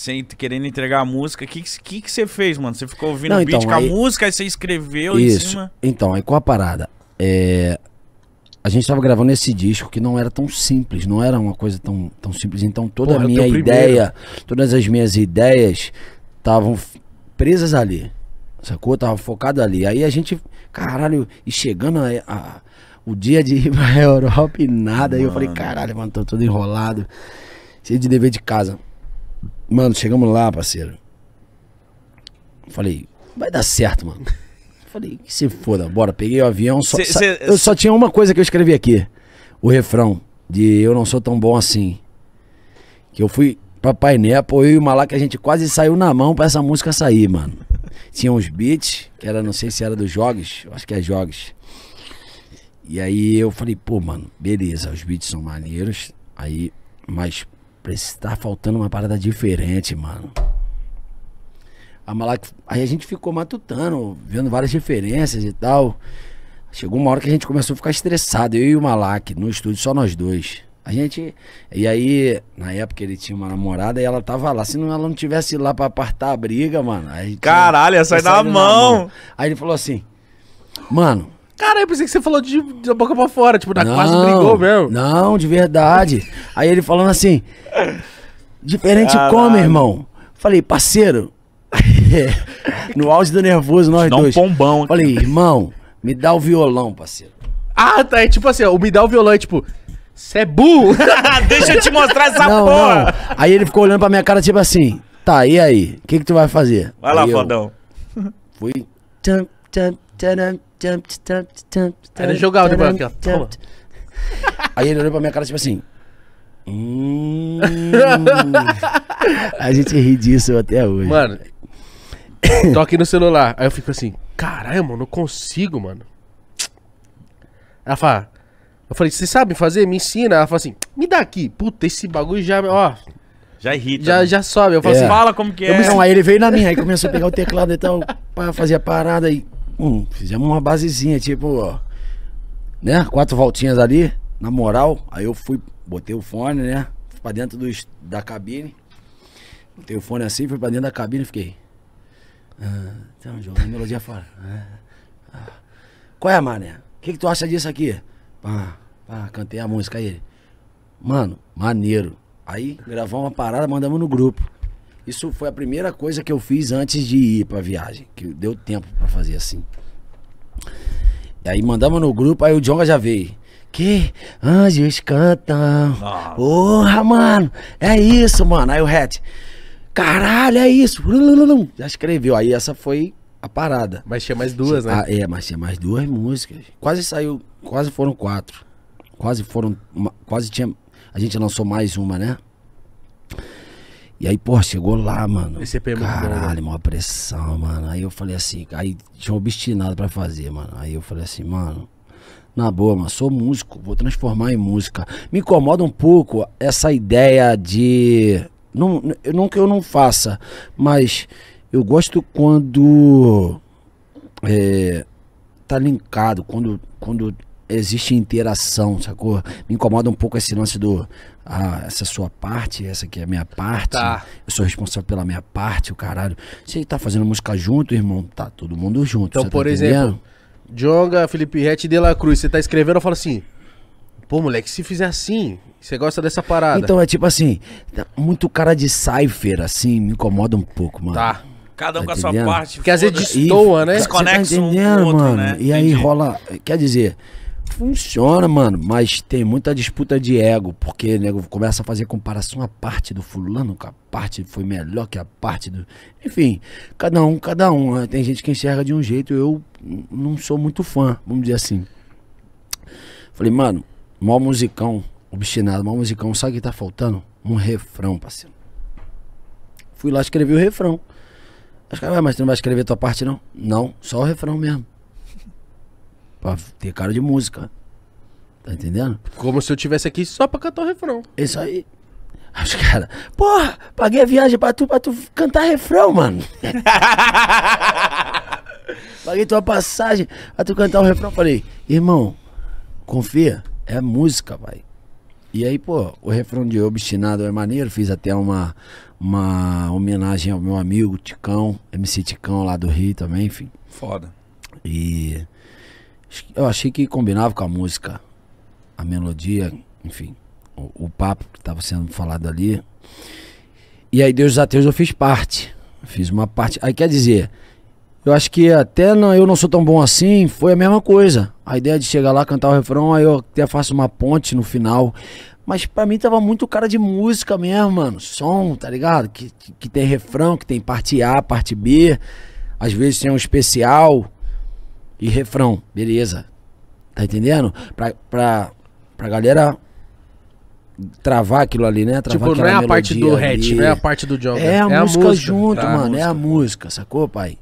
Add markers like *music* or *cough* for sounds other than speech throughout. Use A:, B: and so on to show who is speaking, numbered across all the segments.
A: sem querendo entregar a música. O que, que, que você fez, mano? Você ficou ouvindo Não, o beat então, com aí... a música, aí você escreveu Isso. em cima. Então, aí qual a parada? É... A gente tava gravando esse disco que não era tão simples, não era uma coisa tão, tão simples. Então toda Porra, a é minha ideia, primeiro. todas as minhas ideias estavam presas ali. Sacou? Tava focado ali. Aí a gente, caralho, e chegando a, a o dia de *laughs* ir pra Europa e nada. Mano. Aí eu falei, caralho, mano, tô todo enrolado. Cheio de dever de casa. Mano, chegamos lá, parceiro. Falei, vai dar certo, mano. Falei, que se foda, bora. Peguei o avião. Só, cê, cê, eu só tinha uma coisa que eu escrevi aqui: o refrão de Eu Não Sou Tão Bom Assim. Que eu fui pra Painepo, eu e o Malac, a gente quase saiu na mão pra essa música sair, mano. Tinha uns beats, que era, não sei se era dos Jogos, acho que é Jogos. E aí eu falei, pô, mano, beleza, os beats são maneiros. Aí, mas Tá faltando uma parada diferente, mano. A Malak... Aí a gente ficou matutando, vendo várias referências e tal. Chegou uma hora que a gente começou a ficar estressado, eu e o Malak, no estúdio, só nós dois. A gente. E aí, na época ele tinha uma namorada e ela tava lá. Se não, ela não tivesse lá pra apartar a briga, mano. Aí Caralho, ia sair da mão. mão. Aí ele falou assim: Mano, Cara, eu pensei que você falou de, de boca pra fora, tipo, na tá quase brigou mesmo. Não, de verdade. Aí ele falando assim, diferente Caralho. como, irmão? Falei, parceiro, *laughs* no auge do nervoso nós Dá dois. Um pombão. Falei, irmão, me dá o violão, parceiro. Ah, tá, é tipo assim, ó, o me dá o violão é tipo, você é burro, *laughs* deixa eu te mostrar essa não, porra. Não. Aí ele ficou olhando pra minha cara tipo assim, tá, e aí, o que que tu vai fazer? Vai aí lá, fodão. Fui era jogar o de aqui, ó. Toma. Aí ele olhou pra minha cara, tipo assim. Hum. a gente ri disso até hoje. Mano, toque no celular. Aí eu fico assim, caralho, mano, não consigo, mano. Ela fala. Eu falei, você sabe fazer? Me ensina. Ela fala assim, me dá aqui. Puta, esse bagulho já, ó, já irrita. Já, já sobe. Eu falo é. assim, fala como que é. Não, aí ele veio na minha, aí começou a pegar o teclado e tal, pra fazer a parada e fizemos uma basezinha, tipo, ó, né? Quatro voltinhas ali, na moral. Aí eu fui, botei o fone, né? Fui pra dentro do, da cabine. Botei o fone assim, fui pra dentro da cabine e fiquei. Ah, então, jogando melodia fora. Ah, ah. Qual é, mané? O que, que tu acha disso aqui? Pá, pá, cantei a música aí. Mano, maneiro. Aí gravamos uma parada, mandamos no grupo. Isso foi a primeira coisa que eu fiz antes de ir pra viagem, que deu tempo para fazer assim. E aí mandamos no grupo, aí o Jonga já veio. Que anjos cantam. Nossa. Porra, mano. É isso, mano. Aí o Hat. Caralho, é isso. Já escreveu. Aí essa foi a parada. Mas tinha mais duas, né? Ah, é, mas tinha mais duas músicas. Quase saiu. Quase foram quatro. Quase foram. quase tinha. A gente lançou mais uma, né? E aí, pô, chegou lá, mano. Esse EP é né? Caralho, maior pressão, mano. Aí eu falei assim, aí tinha obstinado pra fazer, mano. Aí eu falei assim, mano, na boa, mano, sou músico, vou transformar em música. Me incomoda um pouco essa ideia de. Não, não que eu não faça, mas eu gosto quando. É, tá linkado, quando, quando existe interação, sacou? Me incomoda um pouco esse lance do. Ah, essa é sua parte, essa aqui é a minha parte. Tá. Eu sou responsável pela minha parte, o caralho. Você tá fazendo música junto, irmão? Tá todo mundo junto. Então, tá por tá exemplo, Jonga, Felipe Rete e De La Cruz, você tá escrevendo, eu falo assim. Pô, moleque, se fizer assim, você gosta dessa parada. Então, é tipo assim, tá muito cara de cipher, assim, me incomoda um pouco, mano. Tá. Cada um tá com entendendo? a sua parte. Porque às vezes destoa, né? Desconexo tá um outro, mano? né? E aí rola. Quer dizer, funciona, mano. Mas tem muita disputa de ego, porque nego começa a fazer comparação a parte do fulano, a parte foi melhor que a parte do. Enfim, cada um, cada um. Né? Tem gente que enxerga de um jeito, eu não sou muito fã, vamos dizer assim. Falei, mano, mó musicão, obstinado, mó musicão, sabe o que tá faltando? Um refrão, parceiro. Fui lá escrevi o refrão. acho que ah, mas tu não vai escrever tua parte, não? Não, só o refrão mesmo. Pra ter cara de música. Tá entendendo? Como se eu tivesse aqui só pra cantar o refrão. Isso aí. Os caras, porra, paguei a viagem pra tu, pra tu cantar refrão, mano. *laughs* paguei tua passagem pra tu cantar o um refrão. Falei, irmão, confia, é música, vai. E aí, pô, o refrão de Obstinado é maneiro. Fiz até uma, uma homenagem ao meu amigo Ticão, MC Ticão lá do Rio também, enfim. Foda. E eu achei que combinava com a música, a melodia, enfim, o, o papo que estava sendo falado ali. E aí, Deus Ateus, eu fiz parte. Fiz uma parte. Aí quer dizer, eu acho que até não, eu não sou tão bom assim, foi a mesma coisa. A ideia de chegar lá, cantar o refrão, aí eu até faço uma ponte no final. Mas para mim tava muito cara de música mesmo, mano. Som, tá ligado? Que, que, que tem refrão, que tem parte A, parte B. Às vezes tem um especial e refrão, beleza. Tá entendendo? Pra, pra, pra galera travar aquilo ali, né? Travar tipo, não é a parte do Hatch não é a parte do John. É a, é música, a música junto, tá, mano. Música. É a música, sacou, pai?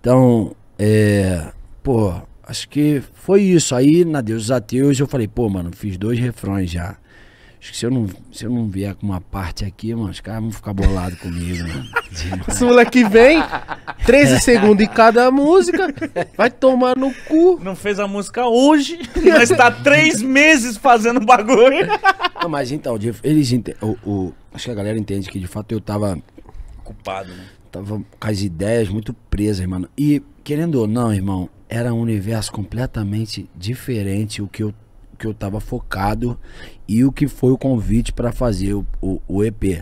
A: Então, é. Pô, acho que foi isso. Aí, na Deus dos Ateus, eu falei, pô, mano, fiz dois refrões já. Acho que se eu não, se eu não vier com uma parte aqui, mano, os caras vão ficar bolados comigo, mano. Esse *laughs* moleque vem, 13 segundos em cada música, vai tomar no cu. Não fez a música hoje, mas tá três meses fazendo bagulho. Não, mas então, eles o, o, acho que a galera entende que de fato eu tava... Culpado, né? Tava com as ideias muito presas, mano. E, querendo ou não, irmão, era um universo completamente diferente o que eu que eu tava focado e o que foi o convite para fazer o, o, o EP.